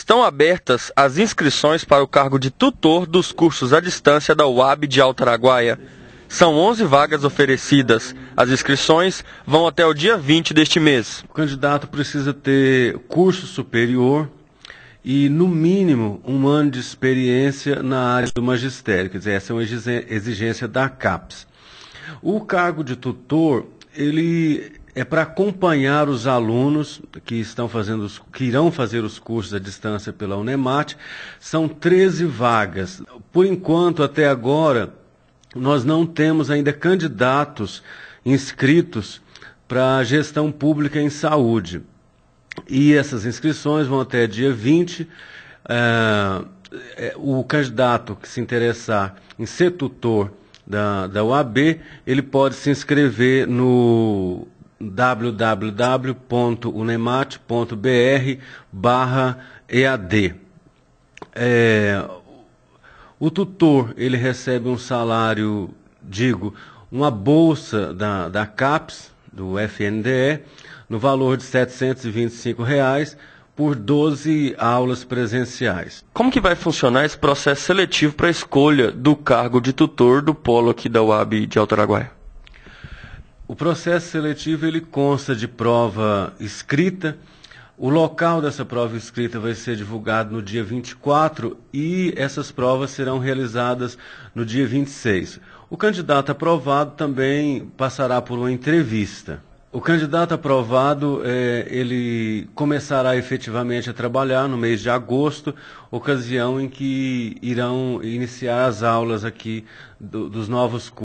Estão abertas as inscrições para o cargo de tutor dos cursos à distância da UAB de Araguaia. São 11 vagas oferecidas. As inscrições vão até o dia 20 deste mês. O candidato precisa ter curso superior e, no mínimo, um ano de experiência na área do magistério. Quer dizer, essa é uma exigência da CAPES. O cargo de tutor, ele é para acompanhar os alunos que estão fazendo os, que irão fazer os cursos à distância pela Unemat. São 13 vagas. Por enquanto, até agora, nós não temos ainda candidatos inscritos para a gestão pública em saúde. E essas inscrições vão até dia 20. É, é, o candidato que se interessar em ser tutor da, da UAB, ele pode se inscrever no www.unemat.br barra EAD. É, o tutor, ele recebe um salário, digo, uma bolsa da, da CAPES, do FNDE, no valor de R$ 725 reais, por 12 aulas presenciais. Como que vai funcionar esse processo seletivo para a escolha do cargo de tutor do polo aqui da UAB de Alto Araguaia? O processo seletivo ele consta de prova escrita. O local dessa prova escrita vai ser divulgado no dia 24 e essas provas serão realizadas no dia 26. O candidato aprovado também passará por uma entrevista. O candidato aprovado, é, ele começará efetivamente a trabalhar no mês de agosto, ocasião em que irão iniciar as aulas aqui do, dos novos cursos.